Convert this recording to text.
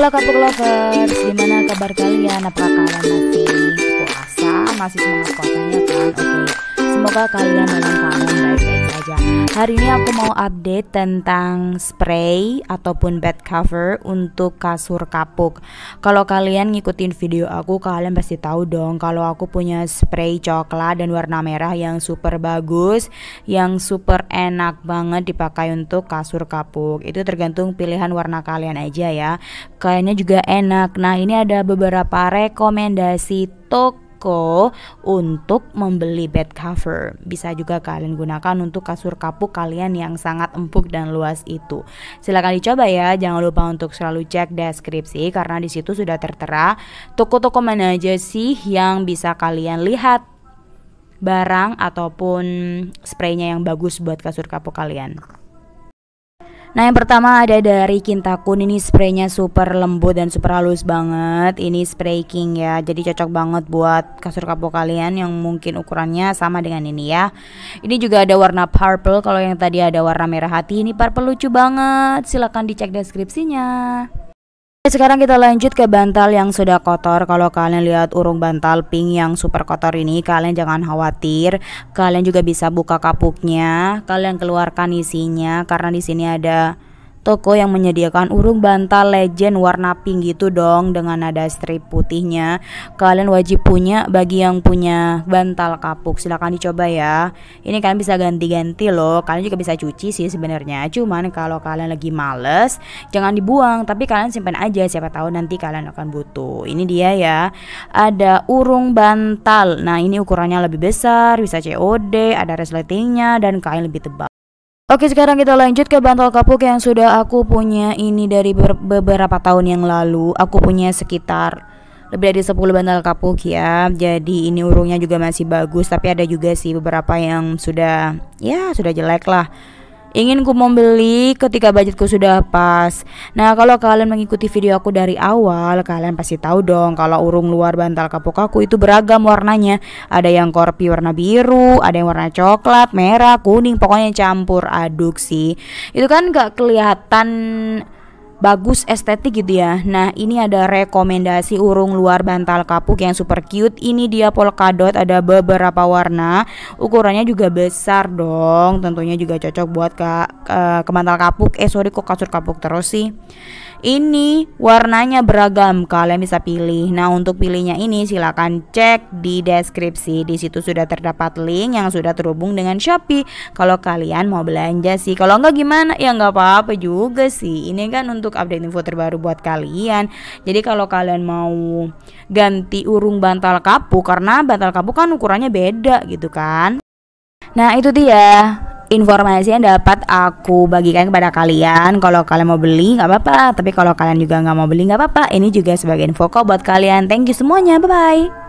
Halo Kapuk Lovers, gimana kabar kalian? Apakah kalian masih puasa? Masih semangat puasanya kan? Oke, Semoga kalian dalam keadaan baik-baik saja. Hari ini aku mau update tentang spray ataupun bed cover untuk kasur kapuk. Kalau kalian ngikutin video aku, kalian pasti tahu dong kalau aku punya spray coklat dan warna merah yang super bagus, yang super enak banget dipakai untuk kasur kapuk. Itu tergantung pilihan warna kalian aja ya. Kayaknya juga enak. Nah, ini ada beberapa rekomendasi toko Costco untuk membeli bed cover. Bisa juga kalian gunakan untuk kasur kapuk kalian yang sangat empuk dan luas itu. Silahkan dicoba ya, jangan lupa untuk selalu cek deskripsi karena disitu sudah tertera toko-toko mana aja sih yang bisa kalian lihat barang ataupun spraynya yang bagus buat kasur kapuk kalian. Nah yang pertama ada dari Kintakun Ini spraynya super lembut dan super halus banget Ini spray king ya Jadi cocok banget buat kasur kapok kalian Yang mungkin ukurannya sama dengan ini ya Ini juga ada warna purple Kalau yang tadi ada warna merah hati Ini purple lucu banget Silahkan dicek deskripsinya sekarang kita lanjut ke bantal yang sudah kotor Kalau kalian lihat urung bantal pink yang super kotor ini Kalian jangan khawatir Kalian juga bisa buka kapuknya Kalian keluarkan isinya Karena di sini ada toko yang menyediakan urung bantal legend warna pink gitu dong dengan nada strip putihnya kalian wajib punya bagi yang punya bantal kapuk silahkan dicoba ya ini kalian bisa ganti-ganti loh kalian juga bisa cuci sih sebenarnya cuman kalau kalian lagi males jangan dibuang tapi kalian simpan aja siapa tahu nanti kalian akan butuh ini dia ya ada urung bantal nah ini ukurannya lebih besar bisa COD ada resletingnya dan kain lebih tebal Oke sekarang kita lanjut ke bantal kapuk yang sudah aku punya ini dari beberapa tahun yang lalu Aku punya sekitar lebih dari 10 bantal kapuk ya Jadi ini urungnya juga masih bagus tapi ada juga sih beberapa yang sudah ya sudah jelek lah ingin ku membeli ketika budgetku sudah pas. Nah, kalau kalian mengikuti video aku dari awal, kalian pasti tahu dong kalau urung luar bantal kapuk aku itu beragam warnanya. Ada yang korpi warna biru, ada yang warna coklat, merah, kuning, pokoknya campur aduk sih. Itu kan gak kelihatan bagus estetik gitu ya Nah ini ada rekomendasi urung luar bantal kapuk yang super cute Ini dia polkadot ada beberapa warna Ukurannya juga besar dong Tentunya juga cocok buat eh, ke, ke, ke bantal kapuk Eh sorry kok kasur kapuk terus sih ini warnanya beragam kalian bisa pilih nah untuk pilihnya ini silahkan cek di deskripsi di situ sudah terdapat link yang sudah terhubung dengan Shopee kalau kalian mau belanja sih kalau enggak gimana ya nggak apa-apa juga sih ini kan untuk update info terbaru buat kalian jadi kalau kalian mau ganti urung bantal kapu karena bantal kapu kan ukurannya beda gitu kan Nah itu dia informasi yang dapat aku bagikan kepada kalian kalau kalian mau beli nggak apa-apa tapi kalau kalian juga nggak mau beli nggak apa-apa ini juga sebagai info kok buat kalian thank you semuanya bye bye